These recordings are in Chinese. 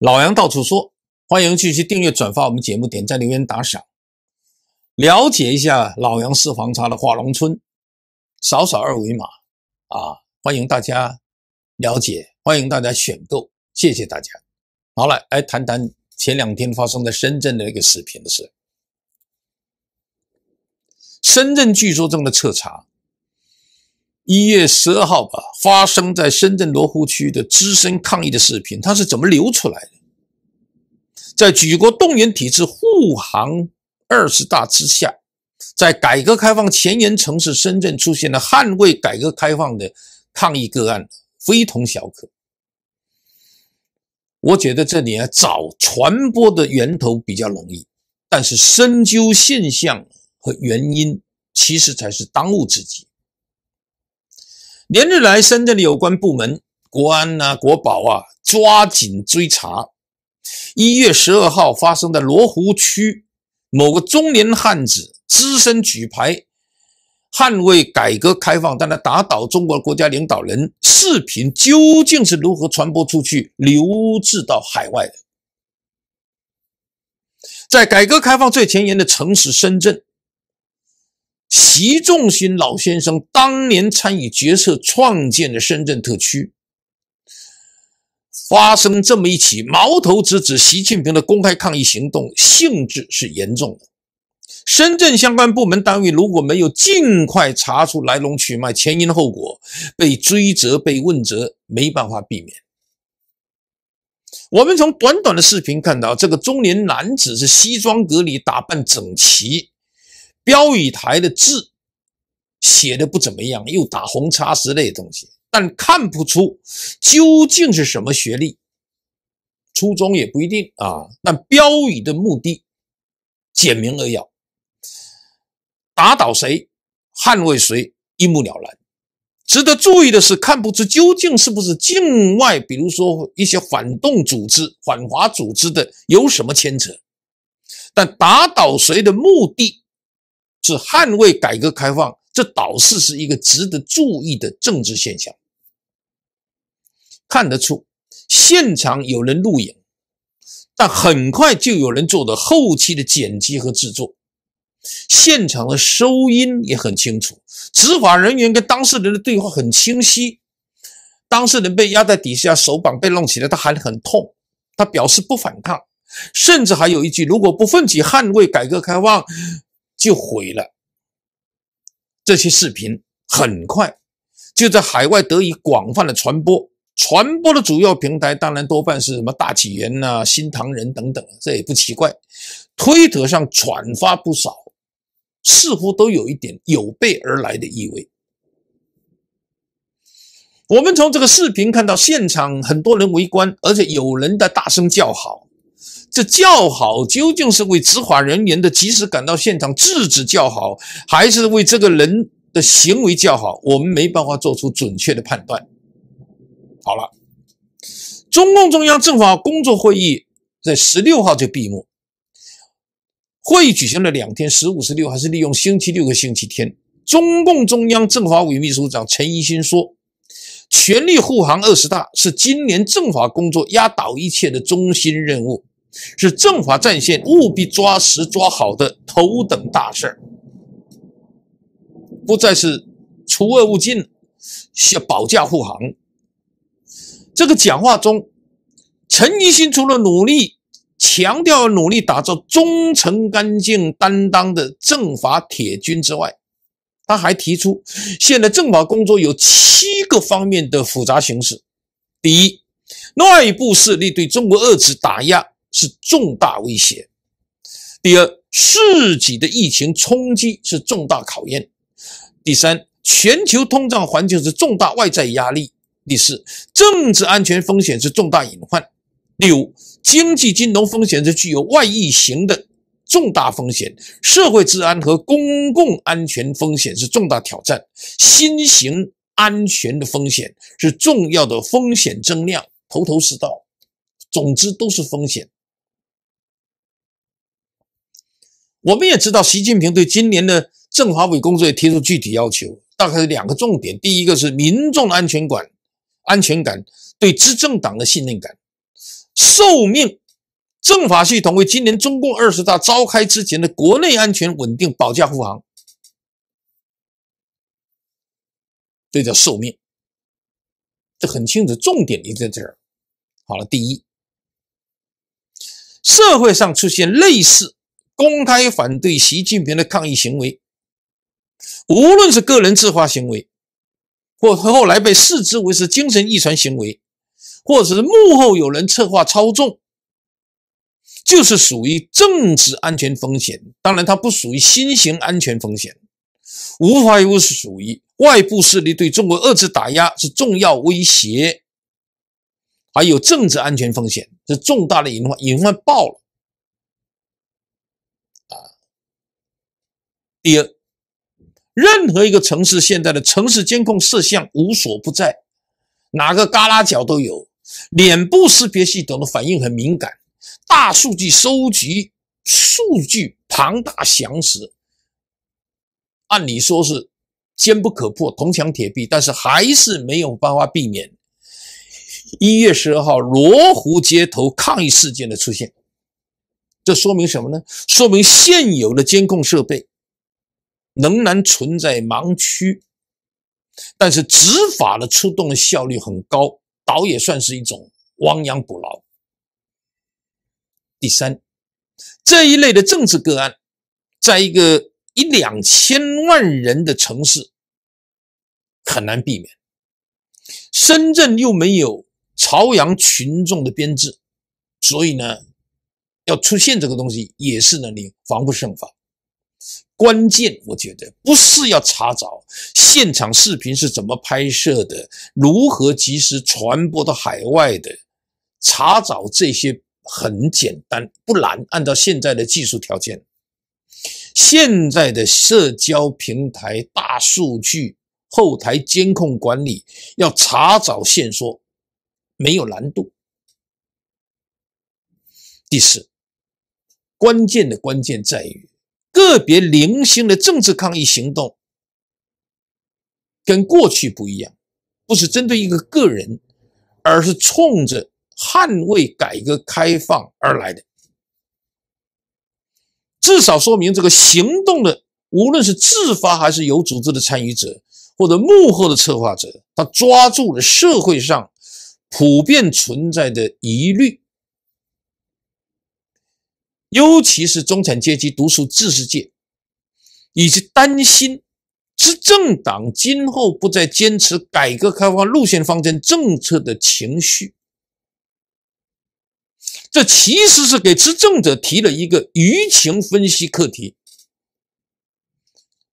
老杨到处说，欢迎继续订阅、转发我们节目，点赞、留言、打赏，了解一下老杨私房茶的画龙村，扫扫二维码啊！欢迎大家了解，欢迎大家选购，谢谢大家。好了，来谈谈前两天发生在深圳的一个视频的事。深圳据说正在彻查。一月十二号吧，发生在深圳罗湖区的资深抗议的视频，它是怎么流出来的？在举国动员体制护航二十大之下，在改革开放前沿城市深圳出现的捍卫改革开放的抗议个案，非同小可。我觉得这里啊，找传播的源头比较容易，但是深究现象和原因，其实才是当务之急。连日来，深圳的有关部门、国安呐、国保啊，抓紧追查。一月十二号发生的罗湖区某个中年汉子，只身举牌捍卫改革开放，但他打倒中国国家领导人视频究竟是如何传播出去、流至到海外的？在改革开放最前沿的城市深圳。习仲勋老先生当年参与决策创建的深圳特区，发生这么一起矛头直指习近平的公开抗议行动，性质是严重的。深圳相关部门单位如果没有尽快查出来龙去脉前因后果，被追责被问责，没办法避免。我们从短短的视频看到，这个中年男子是西装革履，打扮整齐。标语台的字写的不怎么样，又打红叉之类的东西，但看不出究竟是什么学历，初中也不一定啊。但标语的目的简明扼要，打倒谁，捍卫谁，一目了然。值得注意的是，看不出究竟是不是境外，比如说一些反动组织、反华组织的有什么牵扯，但打倒谁的目的。是捍卫改革开放，这倒是是一个值得注意的政治现象。看得出，现场有人录影，但很快就有人做的后期的剪辑和制作。现场的收音也很清楚，执法人员跟当事人的对话很清晰。当事人被压在底下，手绑被弄起来，他还很痛，他表示不反抗，甚至还有一句：“如果不奋起捍卫改革开放。”就毁了。这些视频很快就在海外得以广泛的传播，传播的主要平台当然多半是什么大起源呐、新唐人等等，这也不奇怪。推特上转发不少，似乎都有一点有备而来的意味。我们从这个视频看到现场很多人围观，而且有人在大声叫好。这叫好，究竟是为执法人员的及时赶到现场制止叫好，还是为这个人的行为叫好？我们没办法做出准确的判断。好了，中共中央政法工作会议在十六号就闭幕，会议举行了两天，十五、十六还是利用星期六和星期天。中共中央政法委秘书长陈一新说：“全力护航二十大，是今年政法工作压倒一切的中心任务。”是政法战线务必抓实抓好的头等大事儿，不再是除恶务尽，需要保驾护航。这个讲话中，陈一新除了努力强调努力打造忠诚、干净、担当的政法铁军之外，他还提出，现在政法工作有七个方面的复杂形势：第一，内部势力对中国遏制打压。是重大威胁。第二，世纪的疫情冲击是重大考验。第三，全球通胀环境是重大外在压力。第四，政治安全风险是重大隐患。第五，经济金融风险是具有外溢型的重大风险。社会治安和公共安全风险是重大挑战。新型安全的风险是重要的风险增量。头头是道。总之，都是风险。我们也知道，习近平对今年的政法委工作也提出具体要求，大概是两个重点。第一个是民众的安全感、安全感，对执政党的信任感。受命政法系统为今年中共二十大召开之前的国内安全稳定保驾护航，这叫受命，这很清楚，重点也在这儿。好了，第一，社会上出现类似。公开反对习近平的抗议行为，无论是个人自发行为，或后来被视之为是精神遗传行为，或者是幕后有人策划操纵，就是属于政治安全风险。当然，它不属于新型安全风险，无法有属于外部势力对中国遏制打压是重要威胁，还有政治安全风险是重大的隐患，隐患爆了。第二，任何一个城市现在的城市监控摄像无所不在，哪个旮旯角都有。脸部识别系统的反应很敏感，大数据收集数据庞大详实，按理说是坚不可破、铜墙铁壁，但是还是没有办法避免一月十二号罗湖街头抗议事件的出现。这说明什么呢？说明现有的监控设备。仍然存在盲区，但是执法的出动效率很高，倒也算是一种亡羊补牢。第三，这一类的政治个案，在一个一两千万人的城市很难避免。深圳又没有朝阳群众的编制，所以呢，要出现这个东西也是能防不胜防。关键我觉得不是要查找现场视频是怎么拍摄的，如何及时传播到海外的，查找这些很简单不难，按照现在的技术条件，现在的社交平台大数据后台监控管理，要查找线索没有难度。第四，关键的关键在于。个别零星的政治抗议行动跟过去不一样，不是针对一个个人，而是冲着捍卫改革开放而来的。至少说明这个行动的，无论是自发还是有组织的参与者，或者幕后的策划者，他抓住了社会上普遍存在的疑虑。尤其是中产阶级、读书知识界，以及担心执政党今后不再坚持改革开放路线方针政策的情绪，这其实是给执政者提了一个舆情分析课题。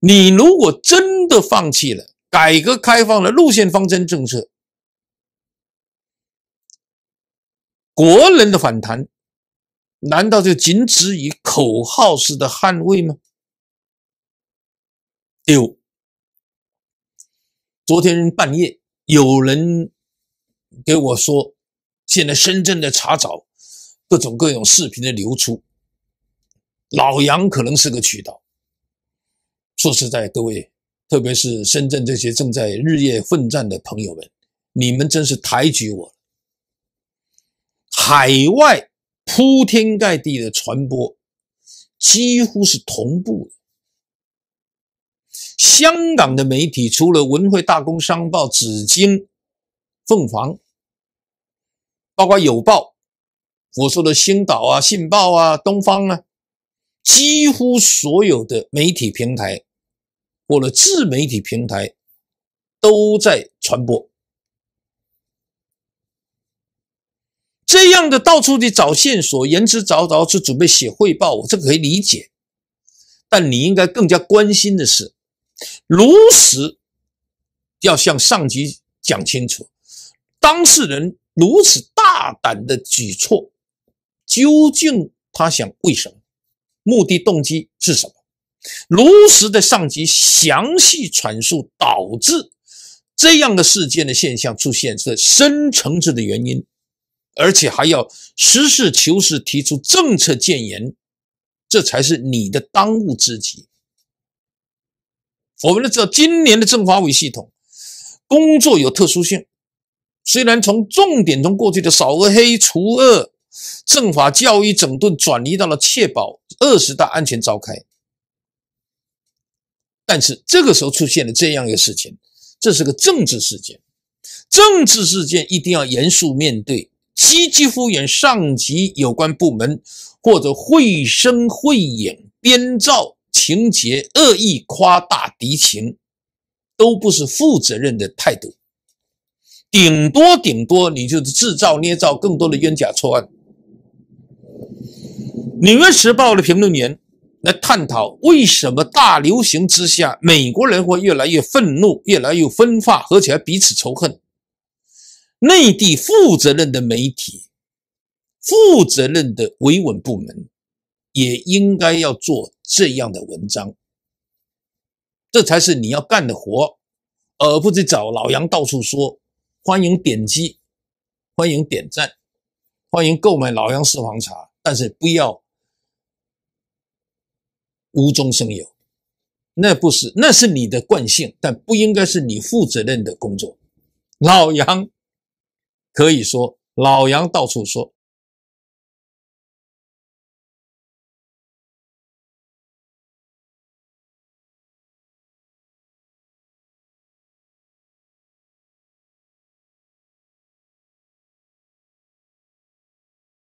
你如果真的放弃了改革开放的路线方针政策，国人的反弹。难道就仅止于口号式的捍卫吗？第五，昨天半夜有人给我说，现在深圳的查找各种各种视频的流出，老杨可能是个渠道。说实在，各位，特别是深圳这些正在日夜奋战的朋友们，你们真是抬举我。海外。铺天盖地的传播，几乎是同步的。香港的媒体，除了文汇、大公、商报、紫金、凤凰，包括有报，我说的星岛啊、信报啊、东方啊，几乎所有的媒体平台，或者自媒体平台，都在传播。这样的到处的找线索，言之凿凿是准备写汇报，我这个可以理解。但你应该更加关心的是，如实要向上级讲清楚，当事人如此大胆的举措，究竟他想为什么？目的动机是什么？如实的上级详细阐述导致这样的事件的现象出现是深层次的原因。而且还要实事求是提出政策建言，这才是你的当务之急。我们都知道，今年的政法委系统工作有特殊性。虽然从重点从过去的扫恶黑、除恶、政法教育整顿，转移到了确保二十大安全召开，但是这个时候出现了这样一个事情，这是个政治事件。政治事件一定要严肃面对。积极敷衍上级有关部门，或者绘声绘影编造情节，恶意夸大敌情，都不是负责任的态度。顶多顶多，你就是制造捏造更多的冤假错案。《纽约时报》的评论员来探讨为什么大流行之下，美国人会越来越愤怒，越来越分化，合起来彼此仇恨。内地负责任的媒体、负责任的维稳部门，也应该要做这样的文章，这才是你要干的活，而不是找老杨到处说。欢迎点击，欢迎点赞，欢迎购买老杨四黄茶，但是不要无中生有，那不是，那是你的惯性，但不应该是你负责任的工作。老杨。可以说，老杨到处说。